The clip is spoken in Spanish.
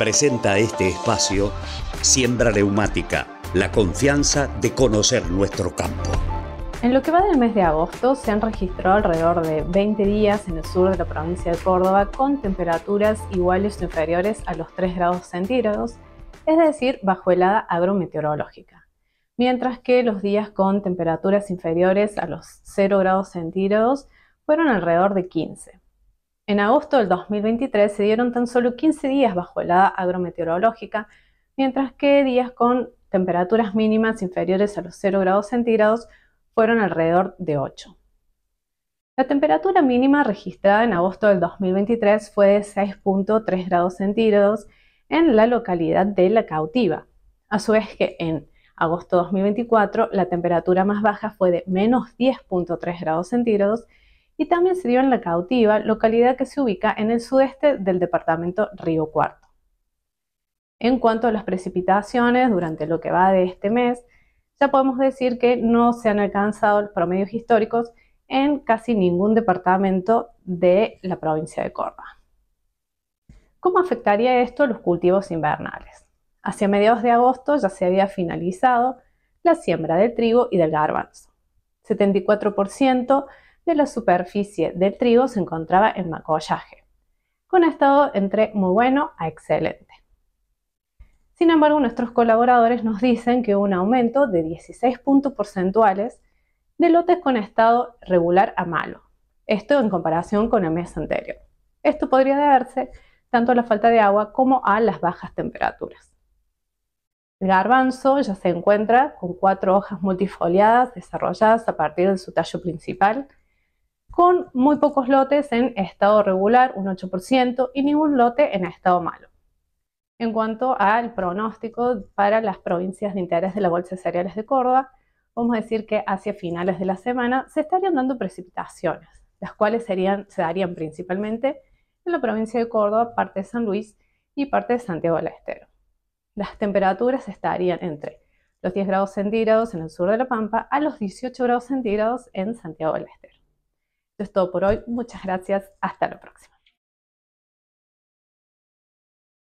presenta este espacio Siembra Neumática, la confianza de conocer nuestro campo. En lo que va del mes de agosto se han registrado alrededor de 20 días en el sur de la provincia de Córdoba con temperaturas iguales o inferiores a los 3 grados centígrados, es decir, bajo helada agrometeorológica, mientras que los días con temperaturas inferiores a los 0 grados centígrados fueron alrededor de 15. En agosto del 2023 se dieron tan solo 15 días bajo helada agrometeorológica, mientras que días con temperaturas mínimas inferiores a los 0 grados centígrados fueron alrededor de 8. La temperatura mínima registrada en agosto del 2023 fue de 6.3 grados centígrados en la localidad de La Cautiva, a su vez que en agosto 2024 la temperatura más baja fue de menos 10.3 grados centígrados y también se dio en La Cautiva, localidad que se ubica en el sudeste del departamento Río Cuarto. En cuanto a las precipitaciones, durante lo que va de este mes, ya podemos decir que no se han alcanzado los promedios históricos en casi ningún departamento de la provincia de Córdoba. ¿Cómo afectaría esto a los cultivos invernales? Hacia mediados de agosto ya se había finalizado la siembra del trigo y del garbanzo. 74% la superficie del trigo se encontraba en macollaje, con estado entre muy bueno a excelente. Sin embargo, nuestros colaboradores nos dicen que hubo un aumento de 16 puntos porcentuales de lotes con estado regular a malo, esto en comparación con el mes anterior. Esto podría deberse tanto a la falta de agua como a las bajas temperaturas. El garbanzo ya se encuentra con cuatro hojas multifoliadas desarrolladas a partir de su tallo principal, con muy pocos lotes en estado regular, un 8%, y ningún lote en estado malo. En cuanto al pronóstico para las provincias de interés de la Bolsa de Cereales de Córdoba, vamos a decir que hacia finales de la semana se estarían dando precipitaciones, las cuales serían, se darían principalmente en la provincia de Córdoba, parte de San Luis y parte de Santiago del Estero. Las temperaturas estarían entre los 10 grados centígrados en el sur de La Pampa a los 18 grados centígrados en Santiago del Estero. Esto es todo por hoy. Muchas gracias. Hasta la próxima.